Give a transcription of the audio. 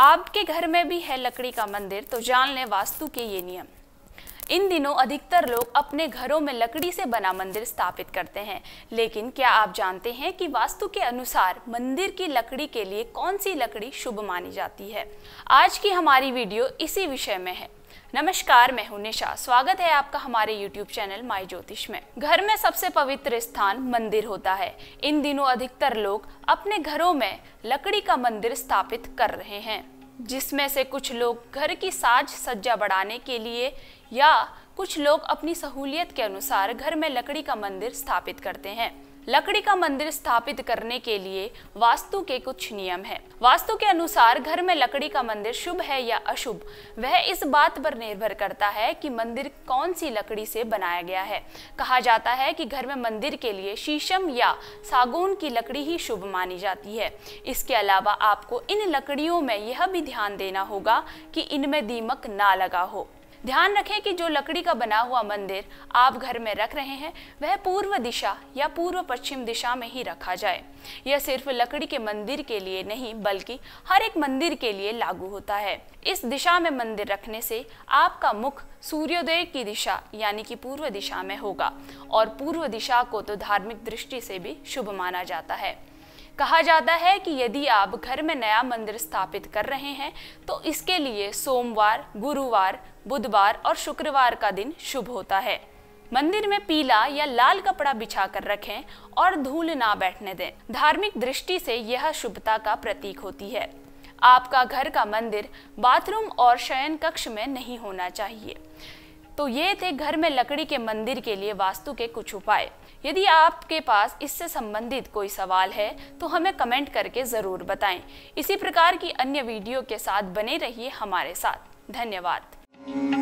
आपके घर में भी है लकड़ी का मंदिर तो जान लें वास्तु के ये नियम इन दिनों अधिकतर लोग अपने घरों में लकड़ी से बना मंदिर स्थापित करते हैं लेकिन क्या आप जानते हैं कि वास्तु के अनुसार मंदिर की लकड़ी के लिए कौन सी लकड़ी शुभ मानी जाती है आज की हमारी वीडियो इसी विषय में है नमस्कार मैं हूं निशा स्वागत है आपका हमारे YouTube चैनल माई ज्योतिष में घर में सबसे पवित्र स्थान मंदिर होता है इन दिनों अधिकतर लोग अपने घरों में लकड़ी का मंदिर स्थापित कर रहे हैं जिसमें से कुछ लोग घर की साज सज्जा बढ़ाने के लिए या कुछ लोग अपनी सहूलियत के अनुसार घर में लकड़ी का मंदिर स्थापित करते हैं लकड़ी का मंदिर स्थापित करने के लिए वास्तु के कुछ नियम हैं। वास्तु के अनुसार घर में लकड़ी का मंदिर शुभ है या अशुभ वह इस बात पर निर्भर करता है कि मंदिर कौन सी लकड़ी से बनाया गया है कहा जाता है कि घर में मंदिर के लिए शीशम या सागौन की लकड़ी ही शुभ मानी जाती है इसके अलावा आपको इन लकड़ियों में यह भी ध्यान देना होगा कि इनमें दीमक ना लगा हो ध्यान रखें कि जो लकड़ी का बना हुआ मंदिर आप घर में रख रहे हैं वह पूर्व दिशा या पूर्व पश्चिम दिशा में ही रखा जाए यह सिर्फ लकड़ी के मंदिर के लिए नहीं बल्कि हर एक मंदिर के लिए लागू होता है इस दिशा में मंदिर रखने से आपका मुख सूर्योदय की दिशा यानी कि पूर्व दिशा में होगा और पूर्व दिशा को तो धार्मिक दृष्टि से भी शुभ माना जाता है कहा जाता है कि यदि आप घर में नया मंदिर स्थापित कर रहे हैं तो इसके लिए सोमवार गुरुवार बुधवार और शुक्रवार का दिन शुभ होता है मंदिर में पीला या लाल कपड़ा बिछा कर रखें और धूल ना बैठने दें धार्मिक दृष्टि से यह शुभता का प्रतीक होती है आपका घर का मंदिर बाथरूम और शयन कक्ष में नहीं होना चाहिए तो ये थे घर में लकड़ी के मंदिर के लिए वास्तु के कुछ उपाय यदि आपके पास इससे संबंधित कोई सवाल है तो हमें कमेंट करके ज़रूर बताएं इसी प्रकार की अन्य वीडियो के साथ बने रहिए हमारे साथ धन्यवाद